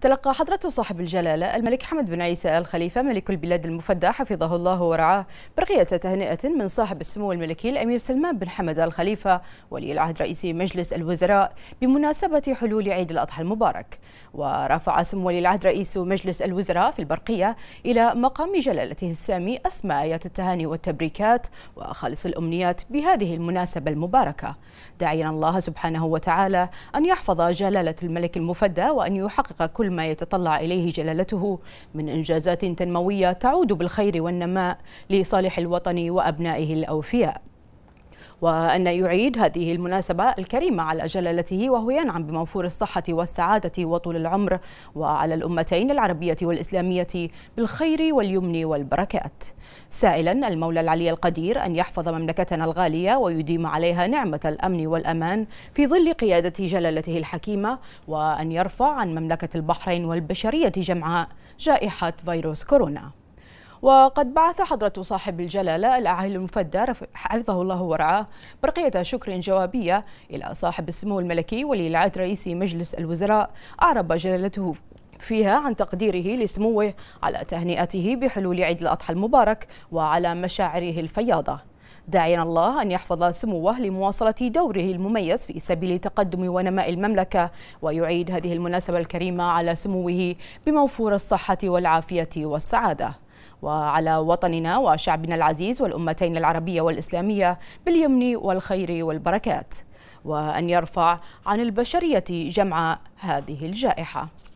تلقى حضرة صاحب الجلالة الملك حمد بن عيسى آل خليفة ملك البلاد المفدى حفظه الله ورعاه برقية تهنئة من صاحب السمو الملكي الأمير سلمان بن حمد آل خليفة ولي العهد رئيس مجلس الوزراء بمناسبة حلول عيد الأضحى المبارك ورفع سمو ولي العهد رئيس مجلس الوزراء في البرقية إلى مقام جلالته السامي أسماء آيات التهاني والتبريكات وخالص الأمنيات بهذه المناسبة المباركة داعيا الله سبحانه وتعالى أن يحفظ جلالة الملك المفدى وأن يحقق كل ما يتطلع إليه جلالته من إنجازات تنموية تعود بالخير والنماء لصالح الوطن وأبنائه الأوفياء وأن يعيد هذه المناسبة الكريمة على الأجل التي هي وهو ينعم بموفور الصحة والسعادة وطول العمر وعلى الأمتين العربية والإسلامية بالخير واليمن والبركات سائلا المولى العلي القدير أن يحفظ مملكتنا الغالية ويديم عليها نعمة الأمن والأمان في ظل قيادة جلالته الحكيمة وأن يرفع عن مملكة البحرين والبشرية جمعاء جائحة فيروس كورونا وقد بعث حضرة صاحب الجلالة الأعالي المفدى حفظه الله ورعاه برقية شكر جوابية إلى صاحب السمو الملكي ولي العهد رئيس مجلس الوزراء أعرب جلالته فيها عن تقديره لسموه على تهنئته بحلول عيد الأضحى المبارك وعلى مشاعره الفياضة داعيا الله أن يحفظ سموه لمواصلة دوره المميز في سبيل تقدم ونماء المملكة ويعيد هذه المناسبة الكريمة على سموه بموفور الصحة والعافية والسعادة وعلى وطننا وشعبنا العزيز والأمتين العربية والإسلامية باليمن والخير والبركات وأن يرفع عن البشرية جمع هذه الجائحة